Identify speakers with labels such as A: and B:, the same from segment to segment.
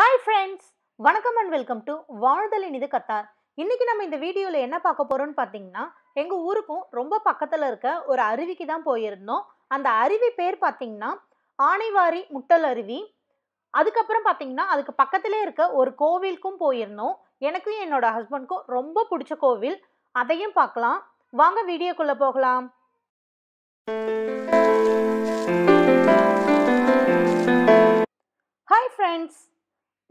A: hi friends வணக்கம் and welcome to வாழ்தல் இது கத்தார் இன்றைக்கி நம்ம இந்த வீடியோவில் என்ன பார்க்க போகிறோம்னு பார்த்தீங்கன்னா எங்கள் ஊருக்கும் ரொம்ப பக்கத்தில் இருக்க ஒரு அருவிக்கு தான் போயிருந்தோம் அந்த அருவி பேர் பார்த்திங்கன்னா ஆனைவாரி முட்டல் அருவி அதுக்கப்புறம் பார்த்தீங்கன்னா அதுக்கு பக்கத்திலே இருக்க ஒரு கோவிலுக்கும் போயிருந்தோம் எனக்கும் என்னோட ஹஸ்பண்ட்க்கும் ரொம்ப பிடிச்ச கோவில் அதையும் பார்க்கலாம் வாங்க வீடியோக்குள்ளே போகலாம் ஹாய் ஃப்ரெண்ட்ஸ்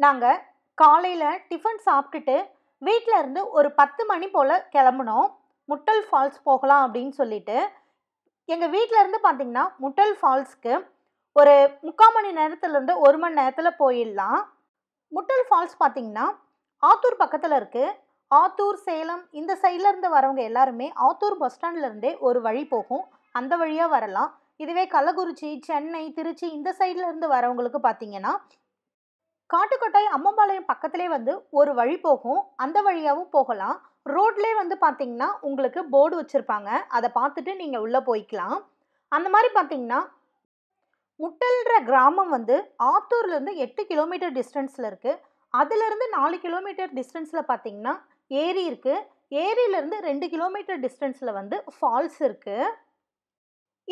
A: நாங்கள் காலையில் டிஃபன் சாப்பிட்டுட்டு வீட்டில் இருந்து ஒரு பத்து மணி போல் கிளம்புனோம் முட்டல் ஃபால்ஸ் போகலாம் அப்படின்னு சொல்லிட்டு எங்கள் வீட்டிலருந்து பார்த்திங்கன்னா முட்டல் ஃபால்ஸ்க்கு ஒரு முக்கால் மணி நேரத்துலேருந்து ஒரு மணி நேரத்தில் போயிடலாம் முட்டல் ஃபால்ஸ் பார்த்திங்கன்னா ஆத்தூர் பக்கத்தில் இருக்குது ஆத்தூர் சேலம் இந்த சைட்லேருந்து வரவங்க எல்லாருமே ஆத்தூர் பஸ் ஸ்டாண்ட்லேருந்தே ஒரு வழி போகும் அந்த வழியாக வரலாம் இதுவே கள்ளக்குறிச்சி சென்னை திருச்சி இந்த சைட்லேருந்து வரவங்களுக்கு பார்த்திங்கன்னா காட்டுக்கோட்டை அம்மம்பாளையம் பக்கத்துலேயே வந்து ஒரு வழி போகும் அந்த வழியாகவும் போகலாம் ரோட்லேயே வந்து பார்த்தீங்கன்னா உங்களுக்கு போர்டு வச்சுருப்பாங்க அதை பார்த்துட்டு நீங்கள் உள்ளே போய்க்கலாம் அந்த மாதிரி பார்த்தீங்கன்னா முட்டல்ற கிராமம் வந்து ஆத்தூர்லேருந்து எட்டு கிலோமீட்டர் டிஸ்டன்ஸில் இருக்குது அதுலேருந்து நாலு கிலோமீட்டர் டிஸ்டன்ஸில் பார்த்தீங்கன்னா ஏரி இருக்குது ஏரியிலேருந்து ரெண்டு கிலோமீட்டர் டிஸ்டன்ஸில் வந்து ஃபால்ஸ் இருக்குது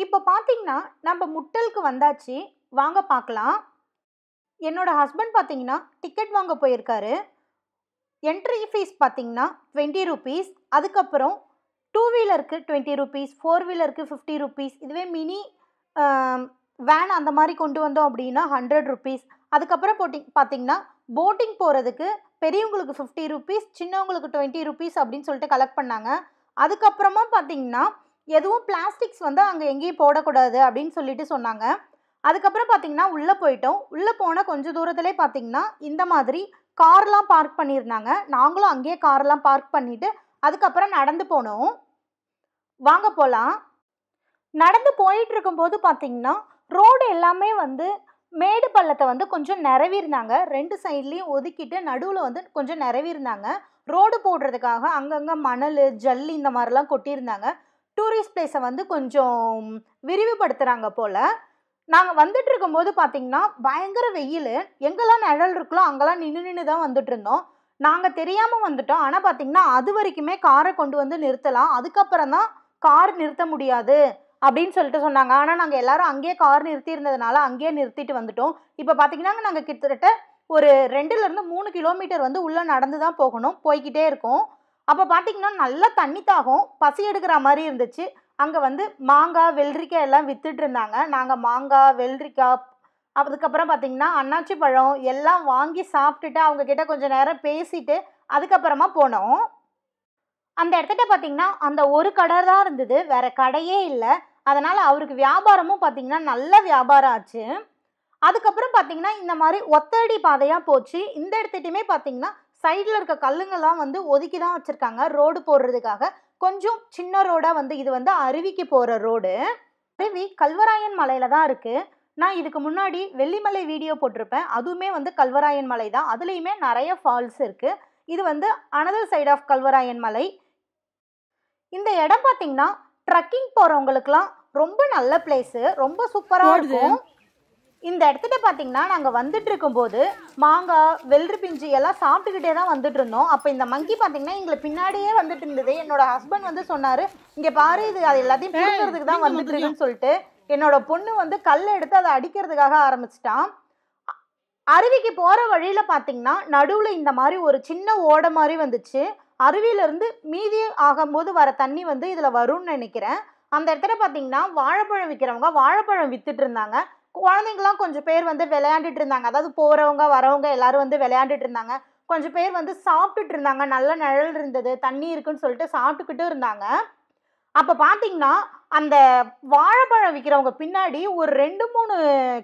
A: இப்போ பார்த்தீங்கன்னா நம்ம முட்டலுக்கு வந்தாச்சு வாங்க பார்க்கலாம் என்னோட ஹஸ்பண்ட் பார்த்தீங்கன்னா டிக்கெட் வாங்க போயிருக்காரு என்ட்ரி ஃபீஸ் பார்த்தீங்கன்னா டுவெண்ட்டி ருபீஸ் அதுக்கப்புறம் டூ வீலருக்கு டுவெண்ட்டி ருபீஸ் ஃபோர் வீலருக்கு ஃபிஃப்டி ருபீஸ் இதுவே மினி வேன் அந்த மாதிரி கொண்டு வந்தோம் அப்படின்னா ஹண்ட்ரட் ருபீஸ் அதுக்கப்புறம் போட்டிங் பார்த்தீங்கன்னா போட்டிங் போகிறதுக்கு பெரியவங்களுக்கு ஃபிஃப்டி ருபீஸ் சின்னவங்களுக்கு டுவெண்ட்டி ருபீஸ் அப்படின்னு சொல்லிட்டு கலெக்ட் பண்ணாங்க அதுக்கப்புறமா பார்த்தீங்கன்னா எதுவும் பிளாஸ்டிக்ஸ் வந்து அங்கே எங்கேயும் போடக்கூடாது அப்படின்னு சொல்லிட்டு சொன்னாங்க அதுக்கப்புறம் பார்த்தீங்கன்னா உள்ளே போயிட்டோம் உள்ளே போன கொஞ்சம் தூரத்துலேயே பார்த்திங்கன்னா இந்த மாதிரி கார்லாம் பார்க் பண்ணியிருந்தாங்க நாங்களும் அங்கேயே கார்லாம் பார்க் பண்ணிவிட்டு அதுக்கப்புறம் நடந்து போனோம் வாங்க போகலாம் நடந்து போயிட்டு இருக்கும்போது பார்த்திங்கன்னா ரோடு எல்லாமே வந்து மேடு பள்ளத்தை வந்து கொஞ்சம் இருந்தாங்க ரெண்டு சைட்லேயும் ஒதுக்கிட்டு நடுவில் வந்து கொஞ்சம் நிறவிருந்தாங்க ரோடு போடுறதுக்காக அங்கங்கே மணல் ஜல்லி இந்த மாதிரிலாம் கொட்டியிருந்தாங்க டூரிஸ்ட் பிளேஸை வந்து கொஞ்சம் விரிவுபடுத்துகிறாங்க போல் நாங்கள் வந்துட்டு இருக்கும்போது பார்த்தீங்கன்னா பயங்கர வெயில் எங்கெல்லாம் நிழல் இருக்கலோ அங்கெல்லாம் நின்று நின்று தான் வந்துட்டு இருந்தோம் நாங்கள் தெரியாமல் வந்துட்டோம் ஆனால் பார்த்தீங்கன்னா அது வரைக்குமே காரை கொண்டு வந்து நிறுத்தலாம் அதுக்கப்புறம் தான் கார் நிறுத்த முடியாது அப்படின்னு சொல்லிட்டு சொன்னாங்க ஆனால் நாங்கள் எல்லாரும் அங்கேயே கார் நிறுத்தி இருந்ததுனால அங்கேயே நிறுத்திட்டு வந்துட்டோம் இப்போ பார்த்தீங்கன்னா நாங்கள் கிட்டத்தட்ட ஒரு ரெண்டுலேருந்து மூணு கிலோமீட்டர் வந்து உள்ளே நடந்து தான் போகணும் போய்கிட்டே இருக்கோம் அப்போ பார்த்தீங்கன்னா நல்லா தண்ணி தாகம் பசி எடுக்கிற மாதிரி இருந்துச்சு அங்கே வந்து மாங்காய் வெள்ளரிக்காய் எல்லாம் விற்றுட்டு இருந்தாங்க நாங்கள் மாங்காய் வெள்ளரிக்காய் அதுக்கப்புறம் பார்த்திங்கன்னா அண்ணாச்சி பழம் எல்லாம் வாங்கி சாப்பிட்டுட்டு அவங்கக்கிட்ட கொஞ்சம் நேரம் பேசிட்டு அதுக்கப்புறமா போனோம் அந்த இடத்துட்ட பார்த்திங்கன்னா அந்த ஒரு கடை தான் இருந்தது வேறு கடையே இல்லை அதனால் அவருக்கு வியாபாரமும் பார்த்திங்கன்னா நல்ல வியாபாரம் ஆச்சு அதுக்கப்புறம் பார்த்திங்கன்னா இந்த மாதிரி ஒத்தடி பாதையாக போச்சு இந்த இடத்துட்டையுமே பார்த்திங்கன்னா சைடில் இருக்க கல்லுங்கள்லாம் வந்து ஒதுக்கி தான் வச்சுருக்காங்க ரோடு போடுறதுக்காக கொஞ்சம் சின்ன ரோடாக வந்து இது வந்து அருவிக்கு போகிற ரோடு அருவி கல்வராயன் மலையில் தான் இருக்குது நான் இதுக்கு முன்னாடி வெள்ளிமலை வீடியோ போட்டிருப்பேன் அதுவுமே வந்து கல்வராயன் மலை தான் அதுலேயுமே நிறைய ஃபால்ஸ் இருக்குது இது வந்து அனதர் சைட் ஆஃப் கல்வராயன் மலை இந்த இடம் பார்த்தீங்கன்னா ட்ரக்கிங் போகிறவங்களுக்குலாம் ரொம்ப நல்ல பிளேஸு ரொம்ப சூப்பராக இருக்கும் இந்த இடத்துல பார்த்தீங்கன்னா நாங்கள் வந்துட்டு இருக்கும்போது மாங்காய் வெள்ளரி பிஞ்சு எல்லாம் சாப்பிட்டுக்கிட்டே தான் வந்துட்டு இருந்தோம் அப்போ இந்த மங்கி பார்த்தீங்கன்னா எங்களை பின்னாடியே வந்துட்டு இருந்தது என்னோட ஹஸ்பண்ட் வந்து சொன்னார் இங்கே பாரு இது அது எல்லாத்தையும் பிடிக்கிறதுக்கு தான் வந்துட்டு இருக்குன்னு சொல்லிட்டு என்னோட பொண்ணு வந்து கல் எடுத்து அதை அடிக்கிறதுக்காக ஆரம்பிச்சிட்டான் அருவிக்கு போகிற வழியில் பார்த்தீங்கன்னா நடுவில் இந்த மாதிரி ஒரு சின்ன ஓடை மாதிரி வந்துச்சு இருந்து மீதி ஆகும்போது வர தண்ணி வந்து இதில் வரும்னு நினைக்கிறேன் அந்த இடத்துல பார்த்தீங்கன்னா வாழைப்பழம் விற்கிறவங்க வாழைப்பழம் வித்துட்டு இருந்தாங்க குழந்தைங்களாம் கொஞ்சம் பேர் வந்து விளையாண்டுட்டு இருந்தாங்க அதாவது போகிறவங்க வரவங்க எல்லாரும் வந்து விளையாண்டுட்டு இருந்தாங்க கொஞ்சம் பேர் வந்து சாப்பிட்டுட்டு இருந்தாங்க நல்ல நிழல் இருந்தது தண்ணி இருக்குன்னு சொல்லிட்டு சாப்பிட்டுக்கிட்டும் இருந்தாங்க அப்போ பார்த்தீங்கன்னா அந்த வாழைப்பழம் விற்கிறவங்க பின்னாடி ஒரு ரெண்டு மூணு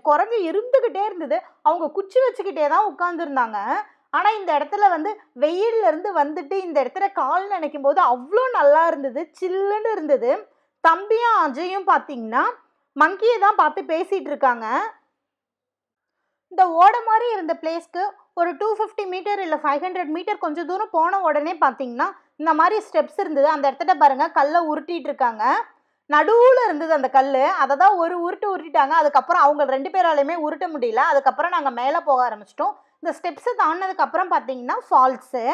A: குரங்கு இருந்துக்கிட்டே இருந்தது அவங்க குச்சி வச்சுக்கிட்டே தான் உட்காந்துருந்தாங்க ஆனால் இந்த இடத்துல வந்து இருந்து வந்துட்டு இந்த இடத்துல கால் நினைக்கும் போது அவ்வளோ நல்லா இருந்தது சில்லுன்னு இருந்தது தம்பியும் அஜயும் பார்த்தீங்கன்னா மங்கியை தான் பார்த்து பேசிகிட்டு இருக்காங்க இந்த ஓட மாதிரி இருந்த பிளேஸ்க்கு ஒரு டூ ஃபிஃப்டி மீட்டர் இல்லை ஃபைவ் ஹண்ட்ரட் மீட்டர் கொஞ்சம் தூரம் போன உடனே பார்த்தீங்கன்னா இந்த மாதிரி ஸ்டெப்ஸ் இருந்தது அந்த இடத்துல பாருங்கள் கல்லை உருட்டிகிட்டு இருக்காங்க நடுவில் இருந்தது அந்த கல் அதை தான் ஒரு உருட்டு உருட்டிட்டாங்க அதுக்கப்புறம் அவங்க ரெண்டு பேராலையுமே உருட்ட முடியல அதுக்கப்புறம் நாங்கள் மேலே போக ஆரம்பிச்சிட்டோம் இந்த ஸ்டெப்ஸை தாண்டினதுக்கப்புறம் பார்த்தீங்கன்னா ஃபால்ஸு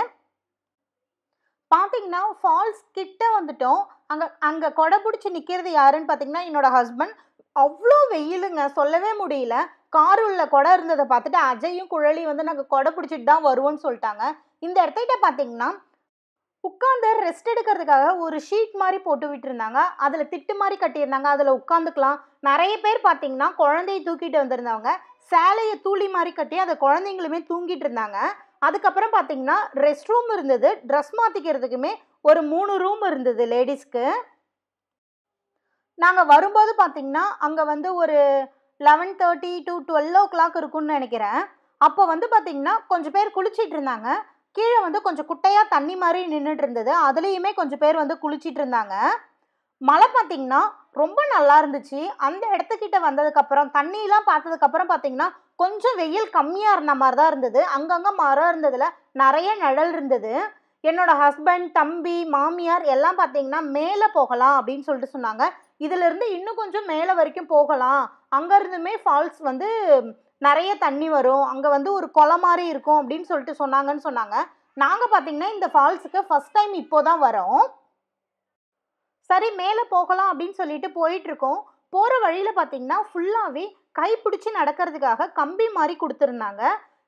A: பார்த்தீங்கன்னா ஃபால்ஸ் கிட்ட வந்துட்டோம் அங்கே அங்கே கொடை பிடிச்சி நிற்கிறது யாருன்னு பார்த்தீங்கன்னா என்னோடய ஹஸ்பண்ட் அவ்வளோ வெயிலுங்க சொல்லவே முடியல கார் உள்ள குடம் இருந்ததை பார்த்துட்டு அஜயும் குழலி வந்து நாங்கள் குடை பிடிச்சிட்டு தான் வருவோம்னு சொல்லிட்டாங்க இந்த இடத்துக்கிட்ட பார்த்தீங்கன்னா உட்காந்து ரெஸ்ட் எடுக்கிறதுக்காக ஒரு ஷீட் மாதிரி போட்டு விட்டுருந்தாங்க அதில் திட்டு மாதிரி கட்டியிருந்தாங்க அதில் உட்காந்துக்கலாம் நிறைய பேர் பார்த்தீங்கன்னா குழந்தைய தூக்கிட்டு வந்திருந்தவங்க சேலையை தூளி மாதிரி கட்டி அதை குழந்தைங்களுமே தூங்கிட்டு இருந்தாங்க அதுக்கப்புறம் பார்த்தீங்கன்னா ரெஸ்ட் ரூம் இருந்தது ட்ரெஸ் மாற்றிக்கிறதுக்குமே ஒரு மூணு ரூம் இருந்தது லேடிஸ்க்கு நாங்கள் வரும்போது பார்த்திங்கன்னா அங்கே வந்து ஒரு eleven thirty to twelve o'clock இருக்கும்னு நினைக்கிறேன் அப்போ வந்து பார்த்தீங்கன்னா கொஞ்சம் பேர் குளிச்சிட்டு இருந்தாங்க கீழே வந்து கொஞ்சம் குட்டையாக தண்ணி மாதிரி நின்றுட்டு இருந்தது அதுலேயுமே கொஞ்சம் பேர் வந்து குளிச்சிட்டு இருந்தாங்க மழை பார்த்திங்கன்னா ரொம்ப நல்லா இருந்துச்சு அந்த இடத்துக்கிட்ட வந்ததுக்கப்புறம் தண்ணியெலாம் பார்த்ததுக்கப்புறம் பார்த்தீங்கன்னா கொஞ்சம் வெயில் கம்மியாக இருந்த மாதிரி தான் இருந்தது அங்கங்கே மரம் இருந்ததில் நிறைய நிழல் இருந்தது என்னோடய ஹஸ்பண்ட் தம்பி மாமியார் எல்லாம் பார்த்தீங்கன்னா மேலே போகலாம் அப்படின்னு சொல்லிட்டு சொன்னாங்க இதிலிருந்து இன்னும் கொஞ்சம் மேலே வரைக்கும் போகலாம் அங்கேருந்துமே ஃபால்ஸ் வந்து நிறைய தண்ணி வரும் அங்கே வந்து ஒரு கொலை மாதிரி இருக்கும் அப்படின்னு சொல்லிட்டு சொன்னாங்கன்னு சொன்னாங்க நாங்கள் பார்த்தீங்கன்னா இந்த ஃபால்ஸுக்கு ஃபஸ்ட் டைம் இப்போ தான் வரோம் சரி மேலே போகலாம் அப்படின்னு சொல்லிட்டு போயிட்டுருக்கோம் போகிற வழியில் பார்த்தீங்கன்னா ஃபுல்லாகவே கைப்பிடிச்சி நடக்கிறதுக்காக கம்பி மாதிரி கொடுத்துருந்தாங்க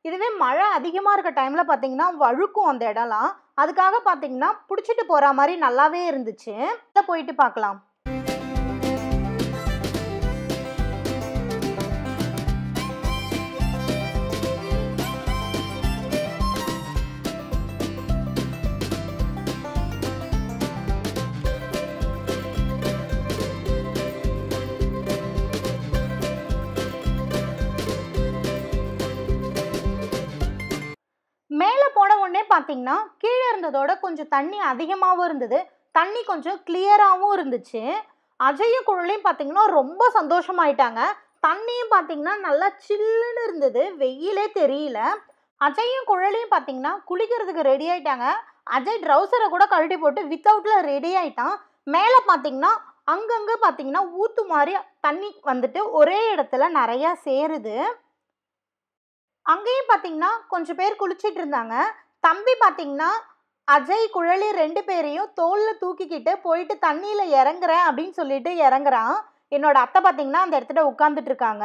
A: இதுவே மழை அதிகமாக இருக்க டைமில் பார்த்தீங்கன்னா வழுக்கும் அந்த இடம்லாம் அதுக்காக பார்த்தீங்கன்னா பிடிச்சிட்டு போகிற மாதிரி நல்லாவே இருந்துச்சு இதை போயிட்டு பார்க்கலாம் பார்த்தீங்கன்னா கீழே இருந்ததோட கொஞ்சம் தண்ணி அதிகமாகவும் இருந்தது தண்ணி கொஞ்சம் கிளியராகவும் இருந்துச்சு அஜய குழலையும் பார்த்தீங்கன்னா ரொம்ப சந்தோஷமாயிட்டாங்க தண்ணியும் பார்த்தீங்கன்னா நல்லா சில்லுன்னு இருந்தது வெயிலே தெரியல அஜயும் குழலையும் பார்த்தீங்கன்னா குளிக்கிறதுக்கு ரெடி ஆயிட்டாங்க அஜய் ட்ரௌசரை கூட கழட்டி போட்டு அவுட்ல ரெடி ஆயிட்டான் மேலே பார்த்தீங்கன்னா அங்கங்கே பார்த்தீங்கன்னா ஊற்று மாதிரி தண்ணி வந்துட்டு ஒரே இடத்துல நிறையா சேருது அங்கேயும் பார்த்தீங்கன்னா கொஞ்சம் பேர் குளிச்சிட்டு இருந்தாங்க தம்பி பார்த்தீங்கன்னா அஜய் குழலி ரெண்டு பேரையும் தோலில் தூக்கிக்கிட்டு போயிட்டு தண்ணியில் இறங்குறேன் அப்படின்னு சொல்லிட்டு இறங்குறான் என்னோட அத்தை பார்த்தீங்கன்னா அந்த இடத்துல உட்காந்துட்டு இருக்காங்க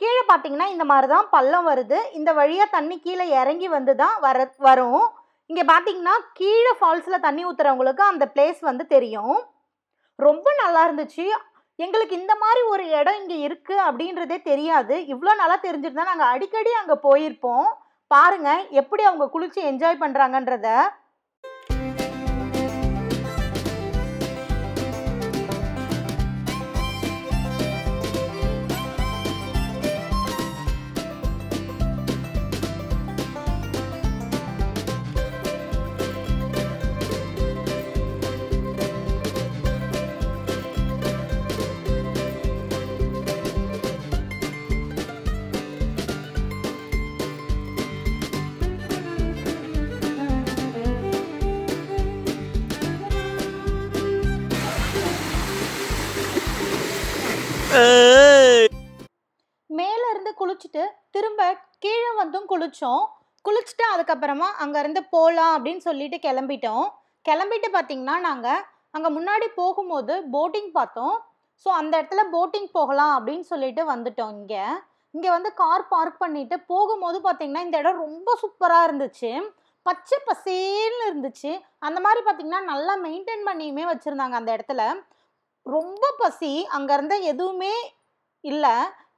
A: கீழே பார்த்தீங்கன்னா இந்த மாதிரி தான் பள்ளம் வருது இந்த வழியாக தண்ணி கீழே இறங்கி வந்து தான் வர வரும் இங்கே பார்த்தீங்கன்னா கீழே ஃபால்ஸில் தண்ணி ஊற்றுறவங்களுக்கு அந்த பிளேஸ் வந்து தெரியும் ரொம்ப நல்லா இருந்துச்சு எங்களுக்கு இந்த மாதிரி ஒரு இடம் இங்கே இருக்குது அப்படின்றதே தெரியாது இவ்வளோ நல்லா தெரிஞ்சிருந்தா நாங்கள் அடிக்கடி அங்கே போயிருப்போம் பாருங்கள் எப்படி அவங்க குளித்து என்ஜாய் பண்ணுறாங்கன்றத மேல இருந்து குளிச்சுட்டு திரும்ப கீழே வந்தும் குளிச்சோம் குளிச்சுட்டு அதுக்கப்புறமா அங்கேருந்து போகலாம் அப்படின்னு சொல்லிட்டு கிளம்பிட்டோம் கிளம்பிட்டு பார்த்தீங்கன்னா நாங்கள் அங்கே முன்னாடி போகும்போது போட்டிங் பார்த்தோம் ஸோ அந்த இடத்துல போட்டிங் போகலாம் அப்படின்னு சொல்லிட்டு வந்துட்டோம் இங்கே இங்கே வந்து கார் பார்க் பண்ணிட்டு போகும்போது பாத்தீங்கன்னா இந்த இடம் ரொம்ப சூப்பராக இருந்துச்சு பச்சை பசேல்னு இருந்துச்சு அந்த மாதிரி பார்த்தீங்கன்னா நல்லா மெயின்டைன் பண்ணியுமே வச்சுருந்தாங்க அந்த இடத்துல ரொம்ப பசி அங்கே இருந்த எதுவுமே இல்லை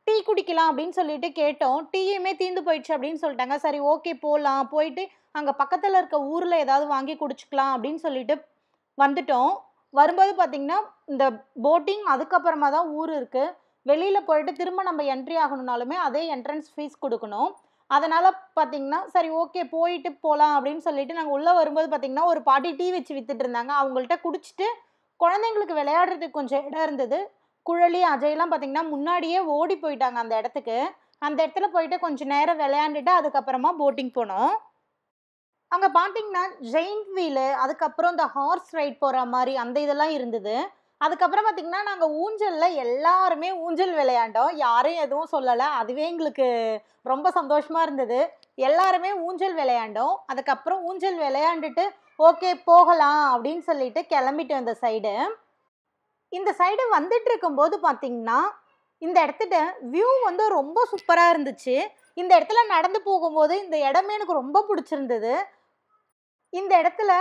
A: டீ குடிக்கலாம் அப்படின்னு சொல்லிட்டு கேட்டோம் டீயுமே தீந்து போயிடுச்சு அப்படின்னு சொல்லிட்டாங்க சரி ஓகே போகலாம் போயிட்டு அங்கே பக்கத்தில் இருக்க ஊரில் ஏதாவது வாங்கி குடிச்சிக்கலாம் அப்படின்னு சொல்லிட்டு வந்துட்டோம் வரும்போது பார்த்திங்கன்னா இந்த போட்டிங் அதுக்கப்புறமா தான் ஊர் இருக்குது வெளியில் போயிட்டு திரும்ப நம்ம என்ட்ரி ஆகணுனாலுமே அதே என்ட்ரன்ஸ் ஃபீஸ் கொடுக்கணும் அதனால் பார்த்திங்கன்னா சரி ஓகே போயிட்டு போகலாம் அப்படின்னு சொல்லிட்டு நாங்கள் உள்ளே வரும்போது பார்த்திங்கன்னா ஒரு பாட்டி டீ வச்சு விற்றுட்டு இருந்தாங்க அவங்கள்ட்ட குடிச்சிட்டு குழந்தைங்களுக்கு விளையாடுறதுக்கு கொஞ்சம் இடம் இருந்தது குழலி அஜயெல்லாம் பார்த்திங்கன்னா முன்னாடியே ஓடி போயிட்டாங்க அந்த இடத்துக்கு அந்த இடத்துல போயிட்டு கொஞ்சம் நேரம் விளையாண்டுட்டு அதுக்கப்புறமா போட்டிங் போனோம் அங்கே பார்த்தீங்கன்னா ஜெயின்ட் வீலு அதுக்கப்புறம் இந்த ஹார்ஸ் ரைட் போகிற மாதிரி அந்த இதெல்லாம் இருந்தது அதுக்கப்புறம் பார்த்திங்கன்னா நாங்கள் ஊஞ்சலில் எல்லாருமே ஊஞ்சல் விளையாண்டோம் யாரும் எதுவும் சொல்லலை அதுவே எங்களுக்கு ரொம்ப சந்தோஷமாக இருந்தது எல்லாருமே ஊஞ்சல் விளையாண்டோம் அதுக்கப்புறம் ஊஞ்சல் விளையாண்டுட்டு ஓகே போகலாம் அப்படின்னு சொல்லிட்டு கிளம்பிட்டு அந்த சைடு இந்த சைடு வந்துட்டு இருக்கும்போது பார்த்தீங்கன்னா இந்த இடத்துல வியூ வந்து ரொம்ப சூப்பராக இருந்துச்சு இந்த இடத்துல நடந்து போகும்போது இந்த இடமே எனக்கு ரொம்ப பிடிச்சிருந்தது இந்த இடத்துல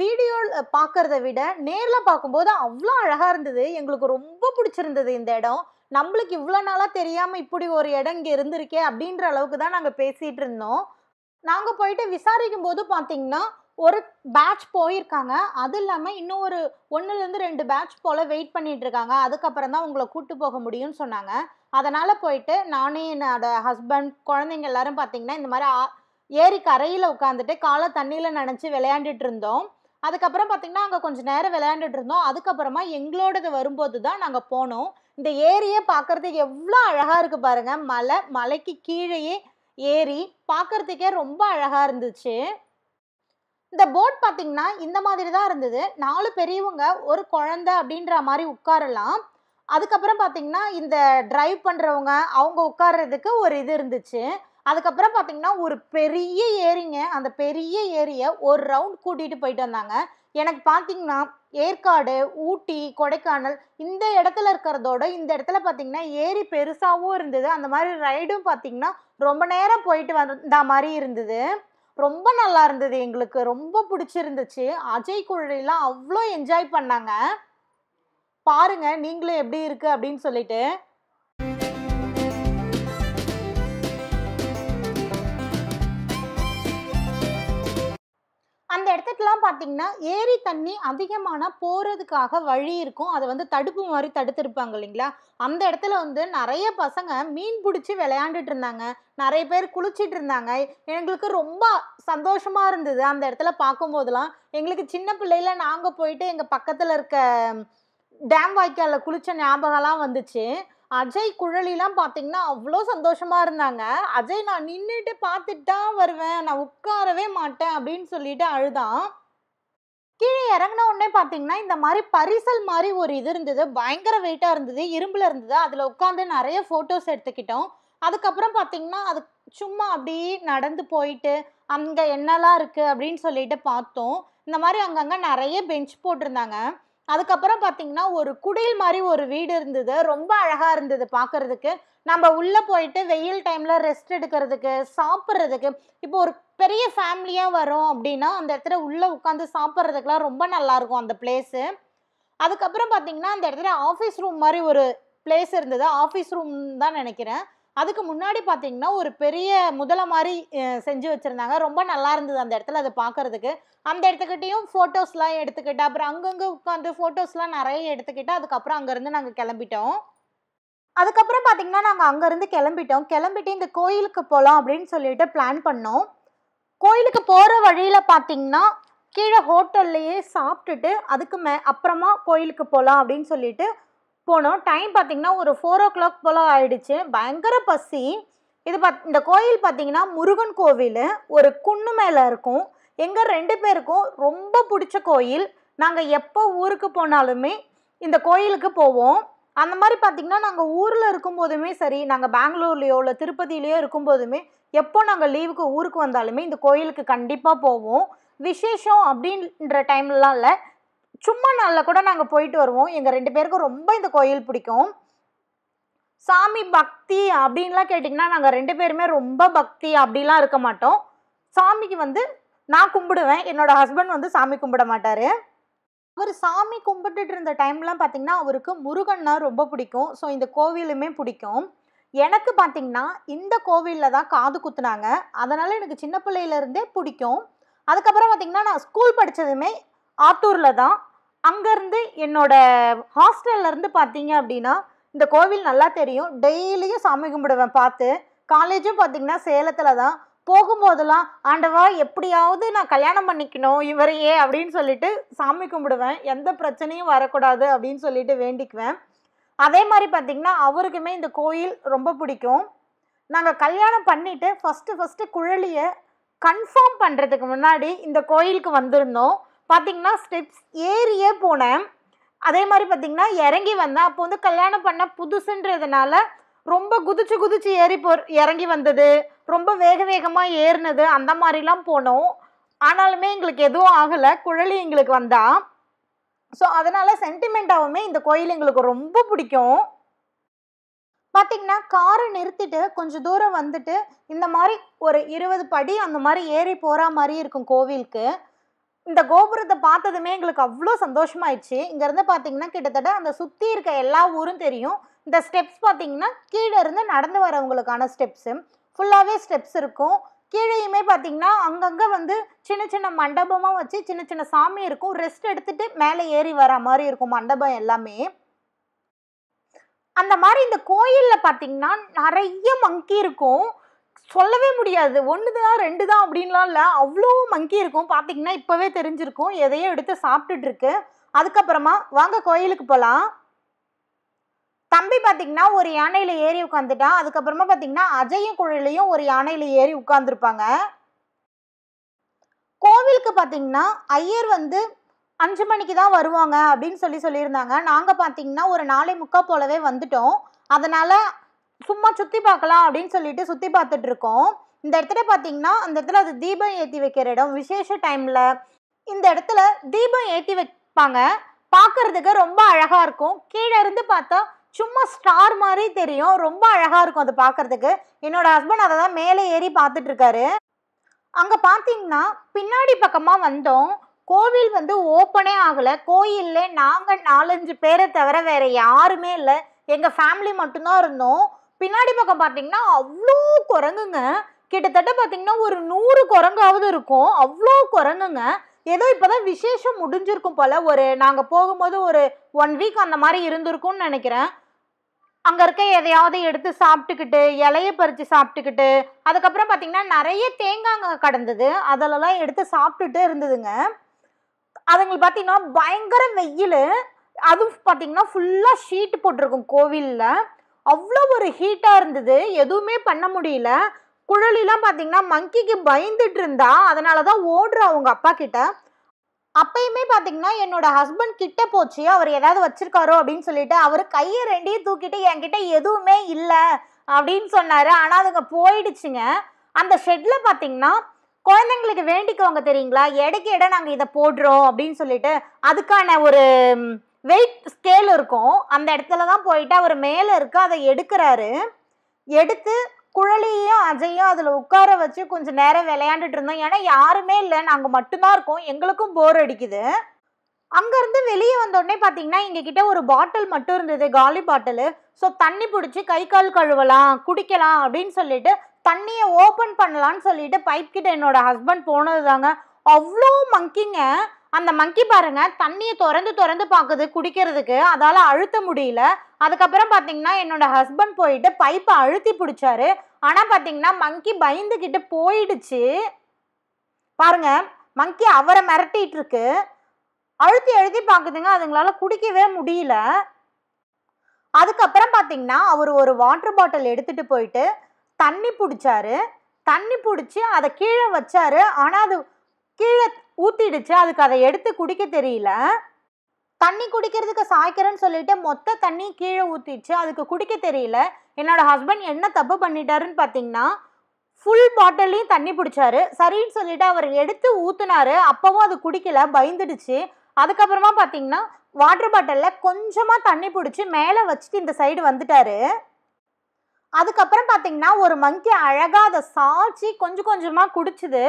A: வீடியோ பார்க்குறத விட நேரில் பார்க்கும்போது அவ்வளோ அழகாக இருந்தது எங்களுக்கு ரொம்ப பிடிச்சிருந்தது இந்த இடம் நம்மளுக்கு இவ்வளோ நாளாக தெரியாமல் இப்படி ஒரு இடம் இங்கே இருந்திருக்கே அப்படின்ற அளவுக்கு தான் நாங்கள் பேசிகிட்டு இருந்தோம் நாங்கள் போயிட்டு விசாரிக்கும் போது பார்த்திங்கன்னா ஒரு பேட்ச் போயிருக்காங்க அது இல்லாமல் இன்னும் ஒரு ஒன்றுலேருந்து ரெண்டு பேட்ச் போல் வெயிட் பண்ணிட்டு இருக்காங்க அதுக்கப்புறம் தான் உங்களை கூட்டு போக முடியும்னு சொன்னாங்க அதனால் போயிட்டு நானே என்னோட ஹஸ்பண்ட் குழந்தைங்க எல்லாரும் பார்த்தீங்கன்னா இந்த மாதிரி ஏரி கரையில் உட்காந்துட்டு காலை தண்ணியில் நினச்சி விளையாண்டுட்டு இருந்தோம் அதுக்கப்புறம் பார்த்திங்கன்னா அங்கே கொஞ்சம் நேரம் விளையாண்டுட்டு இருந்தோம் அதுக்கப்புறமா எங்களோடது வரும்போது தான் நாங்கள் போனோம் இந்த ஏரியை பார்க்குறதுக்கு எவ்வளோ அழகாக இருக்குது பாருங்கள் மலை மலைக்கு கீழேயே ஏரி பார்க்குறதுக்கே ரொம்ப அழகாக இருந்துச்சு இந்த போட் பார்த்தீங்கன்னா இந்த மாதிரி தான் இருந்தது நாலு பெரியவங்க ஒரு குழந்த அப்படின்ற மாதிரி உட்காரலாம் அதுக்கப்புறம் பார்த்தீங்கன்னா இந்த டிரைவ் பண்ணுறவங்க அவங்க உட்கார்றதுக்கு ஒரு இது இருந்துச்சு அதுக்கப்புறம் பார்த்தீங்கன்னா ஒரு பெரிய ஏரிங்க அந்த பெரிய ஏரியை ஒரு ரவுண்ட் கூட்டிகிட்டு போயிட்டு வந்தாங்க எனக்கு பார்த்தீங்கன்னா ஏற்காடு ஊட்டி கொடைக்கானல் இந்த இடத்துல இருக்கிறதோட இந்த இடத்துல பார்த்தீங்கன்னா ஏரி பெருசாகவும் இருந்தது அந்த மாதிரி ரைடும் பார்த்தீங்கன்னா ரொம்ப நேரம் போயிட்டு வந்த மாதிரி இருந்தது ரொம்ப நல்லா இருந்தது எங்களுக்கு ரொம்ப பிடிச்சிருந்துச்சு அஜய் குழலாம் அவ்வளோ என்ஜாய் பண்ணாங்க பாருங்க நீங்களும் எப்படி இருக்கு அப்படின்னு சொல்லிட்டு அந்த இடத்துக்குலாம் பார்த்தீங்கன்னா ஏரி தண்ணி அதிகமான போகிறதுக்காக வழி இருக்கும் அதை வந்து தடுப்பு மாதிரி தடுத்துருப்பாங்க இல்லைங்களா அந்த இடத்துல வந்து நிறைய பசங்க மீன் பிடிச்சி விளையாண்டுட்டு இருந்தாங்க நிறைய பேர் குளிச்சிட்டு இருந்தாங்க எங்களுக்கு ரொம்ப சந்தோஷமாக இருந்தது அந்த இடத்துல பார்க்கும்போதெல்லாம் எங்களுக்கு சின்ன பிள்ளையில நாங்கள் போயிட்டு எங்கள் பக்கத்தில் இருக்க டேம் வாய்க்காலில் குளித்த ஞாபகம்லாம் வந்துச்சு அஜய் குழலிலாம் பார்த்தீங்கன்னா அவ்வளோ சந்தோஷமாக இருந்தாங்க அஜய் நான் நின்றுட்டு பார்த்துட்டு தான் வருவேன் நான் உட்காரவே மாட்டேன் அப்படின்னு சொல்லிட்டு அழுதான் கீழே இறங்கின உடனே பார்த்தீங்கன்னா இந்த மாதிரி பரிசல் மாதிரி ஒரு இது இருந்தது பயங்கர வெயிட்டாக இருந்தது இரும்பில் இருந்தது அதில் உட்காந்து நிறைய ஃபோட்டோஸ் எடுத்துக்கிட்டோம் அதுக்கப்புறம் பார்த்தீங்கன்னா அது சும்மா அப்படியே நடந்து போயிட்டு அங்கே என்னெல்லாம் இருக்குது அப்படின்னு சொல்லிட்டு பார்த்தோம் இந்த மாதிரி அங்கங்கே நிறைய பெஞ்ச் போட்டிருந்தாங்க அதுக்கப்புறம் பார்த்தீங்கன்னா ஒரு குடில் மாதிரி ஒரு வீடு இருந்தது ரொம்ப அழகாக இருந்தது பார்க்குறதுக்கு நம்ம உள்ளே போயிட்டு வெயில் டைமில் ரெஸ்ட் எடுக்கிறதுக்கு சாப்பிட்றதுக்கு இப்போ ஒரு பெரிய ஃபேமிலியாக வரோம் அப்படின்னா அந்த இடத்துல உள்ளே உட்காந்து சாப்பிட்றதுக்குலாம் ரொம்ப நல்லாயிருக்கும் அந்த பிளேஸு அதுக்கப்புறம் பார்த்தீங்கன்னா அந்த இடத்துல ஆஃபீஸ் ரூம் மாதிரி ஒரு பிளேஸ் இருந்தது ஆஃபீஸ் ரூம் தான் நினைக்கிறேன் அதுக்கு முன்னாடி பார்த்தீங்கன்னா ஒரு பெரிய முதல மாதிரி செஞ்சு வச்சுருந்தாங்க ரொம்ப நல்லா இருந்தது அந்த இடத்துல அதை பார்க்குறதுக்கு அந்த இடத்துக்கிட்டையும் ஃபோட்டோஸ்லாம் எடுத்துக்கிட்டு அப்புறம் அங்கங்கே உட்காந்து ஃபோட்டோஸ்லாம் நிறைய எடுத்துக்கிட்டு அதுக்கப்புறம் அங்கேருந்து நாங்கள் கிளம்பிட்டோம் அதுக்கப்புறம் பார்த்திங்கன்னா நாங்கள் அங்கேருந்து கிளம்பிட்டோம் கிளம்பிட்டு இந்த கோயிலுக்கு போகலாம் அப்படின்னு சொல்லிட்டு பிளான் பண்ணோம் கோயிலுக்கு போகிற வழியில் பார்த்திங்கன்னா கீழே ஹோட்டல்லையே சாப்பிட்டுட்டு அதுக்கு மே அப்புறமா கோயிலுக்கு போகலாம் அப்படின்னு சொல்லிட்டு போனோம் டைம் பார்த்திங்கன்னா ஒரு ஃபோர் ஓ கிளாக் போல் ஆயிடுச்சு பயங்கர பசி இது பத் இந்த கோயில் பார்த்தீங்கன்னா முருகன் கோவில் ஒரு குன்னு மேலே இருக்கும் எங்கள் ரெண்டு பேருக்கும் ரொம்ப பிடிச்ச கோயில் நாங்கள் எப்போ ஊருக்கு போனாலுமே இந்த கோயிலுக்கு போவோம் அந்த மாதிரி பார்த்திங்கன்னா நாங்கள் ஊரில் இருக்கும்போதுமே சரி நாங்கள் பெங்களூர்லேயோ இல்லை திருப்பதியிலையோ இருக்கும்போதுமே எப்போ நாங்கள் லீவுக்கு ஊருக்கு வந்தாலுமே இந்த கோயிலுக்கு கண்டிப்பாக போவோம் விசேஷம் அப்படின்ற டைம்லாம் இல்லை சும்மா நாளில் கூட நாங்கள் போயிட்டு வருவோம் எங்கள் ரெண்டு பேருக்கும் ரொம்ப இந்த கோயில் பிடிக்கும் சாமி பக்தி அப்படின்லாம் கேட்டிங்கன்னா நாங்கள் ரெண்டு பேருமே ரொம்ப பக்தி அப்படிலாம் இருக்க மாட்டோம் சாமிக்கு வந்து நான் கும்பிடுவேன் என்னோட ஹஸ்பண்ட் வந்து சாமி கும்பிட மாட்டார் அவர் சாமி கும்பிட்டுட்டு இருந்த டைம்லாம் பார்த்திங்கன்னா அவருக்கு முருகன்னா ரொம்ப பிடிக்கும் ஸோ இந்த கோவிலுமே பிடிக்கும் எனக்கு பார்த்திங்கன்னா இந்த கோவிலில் தான் காது குத்துனாங்க அதனால் எனக்கு சின்ன பிள்ளையிலேருந்தே பிடிக்கும் அதுக்கப்புறம் பார்த்திங்கன்னா நான் ஸ்கூல் படித்ததுமே ஆத்தூரில் தான் அங்கேருந்து என்னோட ஹாஸ்டல்லேருந்து பார்த்தீங்க அப்படின்னா இந்த கோவில் நல்லா தெரியும் டெய்லியும் சாமி கும்பிடுவேன் பார்த்து காலேஜும் பார்த்தீங்கன்னா சேலத்தில் தான் போகும்போதெல்லாம் ஆண்டவா எப்படியாவது நான் கல்யாணம் பண்ணிக்கணும் இவரையே அப்படின்னு சொல்லிட்டு சாமி கும்பிடுவேன் எந்த பிரச்சனையும் வரக்கூடாது அப்படின்னு சொல்லிட்டு வேண்டிக்குவேன் அதே மாதிரி பார்த்திங்கன்னா அவருக்குமே இந்த கோயில் ரொம்ப பிடிக்கும் நாங்கள் கல்யாணம் பண்ணிவிட்டு ஃபஸ்ட்டு ஃபஸ்ட்டு குழலியை கன்ஃபார்ம் பண்ணுறதுக்கு முன்னாடி இந்த கோயிலுக்கு வந்திருந்தோம் பார்த்திங்கன்னா ஸ்டெப்ஸ் ஏறியே போனேன் அதே மாதிரி பார்த்திங்கன்னா இறங்கி வந்தேன் அப்போ வந்து கல்யாணம் பண்ண புதுசுன்றதுனால ரொம்ப குதிச்சு குதிச்சு ஏறி போ இறங்கி வந்தது ரொம்ப வேக வேகமாக ஏறினது அந்த மாதிரிலாம் போனோம் ஆனாலுமே எங்களுக்கு எதுவும் ஆகலை குழலி எங்களுக்கு வந்தா ஸோ அதனால் சென்டிமெண்ட்டாகவுமே இந்த கோயில் எங்களுக்கு ரொம்ப பிடிக்கும் பார்த்திங்கன்னா காரை நிறுத்திட்டு கொஞ்சம் தூரம் வந்துட்டு இந்த மாதிரி ஒரு இருபது படி அந்த மாதிரி ஏறி போகிற மாதிரி இருக்கும் கோவிலுக்கு இந்த கோபுரத்தை பார்த்ததுமே எங்களுக்கு அவ்வளோ சந்தோஷமாயிடுச்சு இங்கேருந்து பார்த்தீங்கன்னா கிட்டத்தட்ட அந்த சுற்றி இருக்க எல்லா ஊரும் தெரியும் இந்த ஸ்டெப்ஸ் பார்த்தீங்கன்னா கீழே இருந்து நடந்து வரவங்களுக்கான ஸ்டெப்ஸு ஃபுல்லாகவே ஸ்டெப்ஸ் இருக்கும் கீழேயுமே பார்த்தீங்கன்னா அங்கங்கே வந்து சின்ன சின்ன மண்டபமாக வச்சு சின்ன சின்ன சாமி இருக்கும் ரெஸ்ட் எடுத்துகிட்டு மேலே ஏறி வர மாதிரி இருக்கும் மண்டபம் எல்லாமே அந்த மாதிரி இந்த கோயிலில் பார்த்தீங்கன்னா நிறைய மங்கி இருக்கும் சொல்லவே முடியாது ஒன்று தான் ரெண்டு தான் அப்படின்லாம் இல்லை அவ்வளோ மங்கி இருக்கும் பார்த்தீங்கன்னா இப்போவே தெரிஞ்சிருக்கும் எதையோ எடுத்து இருக்கு அதுக்கப்புறமா வாங்க கோயிலுக்கு போகலாம் தம்பி பார்த்திங்கன்னா ஒரு யானையில் ஏறி உட்காந்துட்டான் அதுக்கப்புறமா பார்த்தீங்கன்னா அஜயும் குழலையும் ஒரு யானையில் ஏறி உட்காந்துருப்பாங்க கோவிலுக்கு பார்த்தீங்கன்னா ஐயர் வந்து அஞ்சு மணிக்கு தான் வருவாங்க அப்படின்னு சொல்லி சொல்லியிருந்தாங்க நாங்கள் பார்த்தீங்கன்னா ஒரு நாளை முக்கால் போலவே வந்துட்டோம் அதனால் சும்மா சுற்றி பார்க்கலாம் அப்படின்னு சொல்லிட்டு சுற்றி பார்த்துட்டு இருக்கோம் இந்த இடத்துல பார்த்தீங்கன்னா அந்த இடத்துல அது தீபம் ஏற்றி வைக்கிற இடம் விசேஷ டைமில் இந்த இடத்துல தீபம் ஏற்றி வைப்பாங்க பார்க்கறதுக்கு ரொம்ப அழகாக இருக்கும் கீழே இருந்து பார்த்தா சும்மா ஸ்டார் மாதிரி தெரியும் ரொம்ப அழகாக இருக்கும் அதை பாக்குறதுக்கு என்னோட ஹஸ்பண்ட் அதை தான் மேலே ஏறி பார்த்துட்டு இருக்காரு அங்கே பார்த்தீங்கன்னா பின்னாடி பக்கமாக வந்தோம் கோவில் வந்து ஓப்பனே ஆகலை கோயிலில் நாங்கள் நாலஞ்சு பேரை தவிர வேறு யாருமே இல்லை எங்கள் ஃபேமிலி மட்டும்தான் இருந்தோம் பின்னாடி பக்கம் பார்த்தீங்கன்னா அவ்வளோ குரங்குங்க கிட்டத்தட்ட பார்த்தீங்கன்னா ஒரு நூறு குரங்காவது இருக்கும் அவ்வளோ குரங்குங்க ஏதோ இப்போதான் விசேஷம் முடிஞ்சிருக்கும் போல் ஒரு நாங்கள் போகும்போது ஒரு ஒன் வீக் அந்த மாதிரி இருந்திருக்கும்னு நினைக்கிறேன் அங்கே இருக்க எதையாவது எடுத்து சாப்பிட்டுக்கிட்டு இலையை பறித்து சாப்பிட்டுக்கிட்டு அதுக்கப்புறம் பார்த்திங்கன்னா நிறைய தேங்காங்க கடந்தது அதிலலாம் எடுத்து சாப்பிட்டுட்டு இருந்ததுங்க அதுங்களுக்கு பார்த்திங்கன்னா பயங்கர வெயில் அதுவும் பார்த்தீங்கன்னா ஃபுல்லாக ஷீட் போட்டிருக்கும் கோவிலில் அவ்வளோ ஒரு ஹீட்டாக இருந்தது எதுவுமே பண்ண முடியல குழலிலாம் பார்த்தீங்கன்னா மங்கிக்கு பயந்துட்டு இருந்தா அதனால தான் ஓடுற அவங்க அப்பா கிட்ட அப்பயுமே பார்த்தீங்கன்னா என்னோட ஹஸ்பண்ட் கிட்ட போச்சு அவர் ஏதாவது வச்சிருக்காரோ அப்படின்னு சொல்லிட்டு அவர் கையை ரெண்டையும் தூக்கிட்டு என்கிட்ட எதுவுமே இல்லை அப்படின்னு சொன்னார் ஆனால் அதுங்க போயிடுச்சுங்க அந்த ஷெட்டில் பார்த்தீங்கன்னா குழந்தைங்களுக்கு வேண்டிக்கவங்க தெரியுங்களா இடைக்கு இடம் நாங்கள் இதை போடுறோம் அப்படின்னு சொல்லிட்டு அதுக்கான ஒரு வெயிட் ஸ்கேல் இருக்கும் அந்த இடத்துல தான் போயிட்டு அவர் மேலே இருக்க அதை எடுக்கிறாரு எடுத்து குழலியும் அஜயும் அதில் உட்கார வச்சு கொஞ்சம் நேரம் விளையாண்டுட்டு இருந்தோம் ஏன்னா யாருமே இல்லை நாங்கள் மட்டும்தான் இருக்கோம் எங்களுக்கும் போர் அடிக்குது அங்கேருந்து வெளியே வந்தோடனே பார்த்தீங்கன்னா எங்ககிட்ட ஒரு பாட்டில் மட்டும் இருந்தது காலி பாட்டில் ஸோ தண்ணி பிடிச்சி கை கால் கழுவலாம் குடிக்கலாம் அப்படின்னு சொல்லிட்டு தண்ணியை ஓப்பன் பண்ணலான்னு சொல்லிட்டு பைப் கிட்ட என்னோட ஹஸ்பண்ட் போனது தாங்க அவ்வளோ மங்கிங்க அந்த மங்கி பாருங்க தண்ணியை திறந்து திறந்து பார்க்குது குடிக்கிறதுக்கு அதால் அழுத்த முடியல அதுக்கப்புறம் பார்த்தீங்கன்னா என்னோட ஹஸ்பண்ட் போயிட்டு பைப்பை அழுத்தி பிடிச்சாரு ஆனால் பார்த்தீங்கன்னா மங்கி பயந்துக்கிட்டு போயிடுச்சு பாருங்க மங்கி அவரை மிரட்டிட்டு இருக்கு அழுத்தி அழுத்தி பார்க்குதுங்க அதுங்களால குடிக்கவே முடியல அதுக்கப்புறம் பார்த்தீங்கன்னா அவர் ஒரு வாட்டர் பாட்டில் எடுத்துகிட்டு போயிட்டு தண்ணி பிடிச்சாரு தண்ணி பிடிச்சி அதை கீழே வச்சாரு ஆனால் அது கீழே ஊற்றிடுச்சு அதுக்கு அதை எடுத்து குடிக்க தெரியல தண்ணி குடிக்கிறதுக்கு சாய்க்கிறேன்னு சொல்லிட்டு மொத்த தண்ணி கீழே ஊற்றிடுச்சு அதுக்கு குடிக்க தெரியல என்னோட ஹஸ்பண்ட் என்ன தப்பு பண்ணிட்டாருன்னு பார்த்தீங்கன்னா ஃபுல் பாட்டிலையும் தண்ணி பிடிச்சாரு சரின்னு சொல்லிட்டு அவர் எடுத்து ஊற்றுனாரு அப்போவும் அது குடிக்கல பயந்துடுச்சு அதுக்கப்புறமா பார்த்தீங்கன்னா வாட்டர் பாட்டிலில் கொஞ்சமாக தண்ணி பிடிச்சி மேலே வச்சுட்டு இந்த சைடு வந்துட்டாரு அதுக்கப்புறம் பார்த்தீங்கன்னா ஒரு மங்கி அழகாக அதை சாய்ச்சி கொஞ்சம் கொஞ்சமாக குடிச்சுது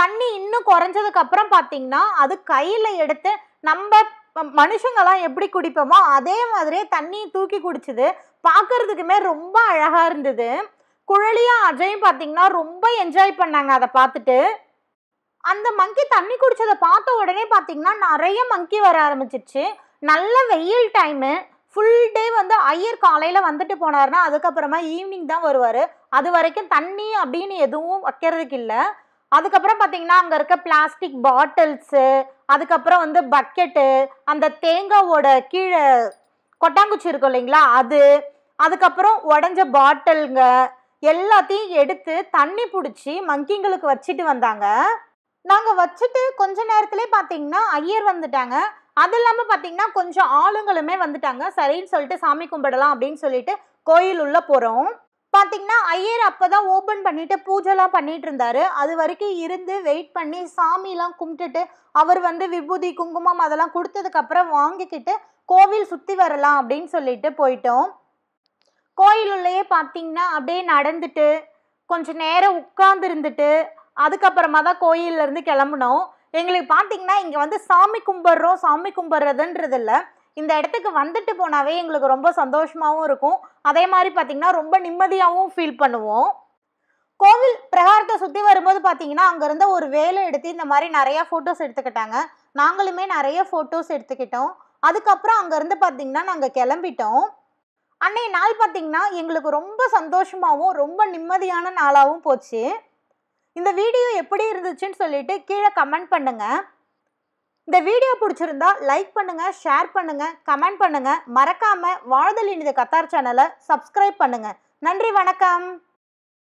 A: தண்ணி இன்னும் குறைஞ்சதுக்கு அப்புறம் பார்த்தீங்கன்னா அது கையில் எடுத்து நம்ம மனுஷங்களாம் எப்படி குடிப்போமோ அதே மாதிரியே தண்ணியை தூக்கி குடிச்சது பார்க்கறதுக்குமே ரொம்ப அழகாக இருந்தது குழலியும் அஜயும் பார்த்தீங்கன்னா ரொம்ப என்ஜாய் பண்ணாங்க அதை பார்த்துட்டு அந்த மங்கி தண்ணி குடிச்சதை பார்த்த உடனே பார்த்தீங்கன்னா நிறைய மங்கி வர ஆரம்பிச்சிச்சு நல்ல வெயில் டைமு ஃபுல் டே வந்து ஐயர் காலையில் வந்துட்டு போனார்னா அதுக்கப்புறமா ஈவினிங் தான் வருவார் அது வரைக்கும் தண்ணி அப்படின்னு எதுவும் வைக்கிறதுக்கு இல்லை அதுக்கப்புறம் பார்த்தீங்கன்னா அங்கே இருக்க பிளாஸ்டிக் பாட்டில்ஸு அதுக்கப்புறம் வந்து பக்கெட்டு அந்த தேங்காவோட கீழே கொட்டாங்குச்சி இருக்கும் இல்லைங்களா அது அதுக்கப்புறம் உடஞ்ச பாட்டிலுங்க எல்லாத்தையும் எடுத்து தண்ணி பிடிச்சி மங்கிங்களுக்கு வச்சுட்டு வந்தாங்க நாங்கள் வச்சுட்டு கொஞ்ச நேரத்துலேயே பார்த்தீங்கன்னா ஐயர் வந்துட்டாங்க அது இல்லாமல் பார்த்தீங்கன்னா கொஞ்சம் ஆளுங்களுமே வந்துட்டாங்க சரின்னு சொல்லிட்டு சாமி கும்பிடலாம் அப்படின்னு சொல்லிட்டு கோயில் உள்ளே போகிறோம் பார்த்தீங்கன்னா ஐயர் அப்போ தான் ஓப்பன் பண்ணிவிட்டு பூஜைலாம் பண்ணிட்டு இருந்தாரு அது வரைக்கும் இருந்து வெயிட் பண்ணி சாமிலாம் கும்பிட்டுட்டு அவர் வந்து விபூதி குங்குமம் அதெல்லாம் கொடுத்ததுக்கப்புறம் வாங்கிக்கிட்டு கோவில் சுற்றி வரலாம் அப்படின்னு சொல்லிட்டு போயிட்டோம் கோயிலுள்ளேயே பார்த்தீங்கன்னா அப்படியே நடந்துட்டு கொஞ்சம் நேரம் உட்கார்ந்து இருந்துட்டு அதுக்கப்புறமா தான் கோயிலேருந்து கிளம்புனோம் எங்களுக்கு பார்த்தீங்கன்னா இங்கே வந்து சாமி கும்பிட்றோம் சாமி கும்பிட்றதுன்றது இல்லை இந்த இடத்துக்கு வந்துட்டு போனாவே எங்களுக்கு ரொம்ப சந்தோஷமாகவும் இருக்கும் அதே மாதிரி பார்த்திங்கன்னா ரொம்ப நிம்மதியாகவும் ஃபீல் பண்ணுவோம் கோவில் பிரகாரத்தை சுற்றி வரும்போது பார்த்தீங்கன்னா அங்கேருந்து ஒரு வேலை எடுத்து இந்த மாதிரி நிறையா ஃபோட்டோஸ் எடுத்துக்கிட்டாங்க நாங்களுமே நிறைய ஃபோட்டோஸ் எடுத்துக்கிட்டோம் அதுக்கப்புறம் அங்கேருந்து பார்த்தீங்கன்னா நாங்கள் கிளம்பிட்டோம் அன்னைய நாள் பார்த்திங்கன்னா எங்களுக்கு ரொம்ப சந்தோஷமாகவும் ரொம்ப நிம்மதியான நாளாகவும் போச்சு இந்த வீடியோ எப்படி இருந்துச்சுன்னு சொல்லிட்டு கீழே கமெண்ட் பண்ணுங்கள் இந்த வீடியோ பிடிச்சிருந்தா லைக் பண்ணுங்க ஷேர் பண்ணுங்க கமெண்ட் பண்ணுங்க மறக்காம வாழ்தல் இனித கத்தார் சேனலை சப்ஸ்கிரைப் பண்ணுங்க நன்றி வணக்கம்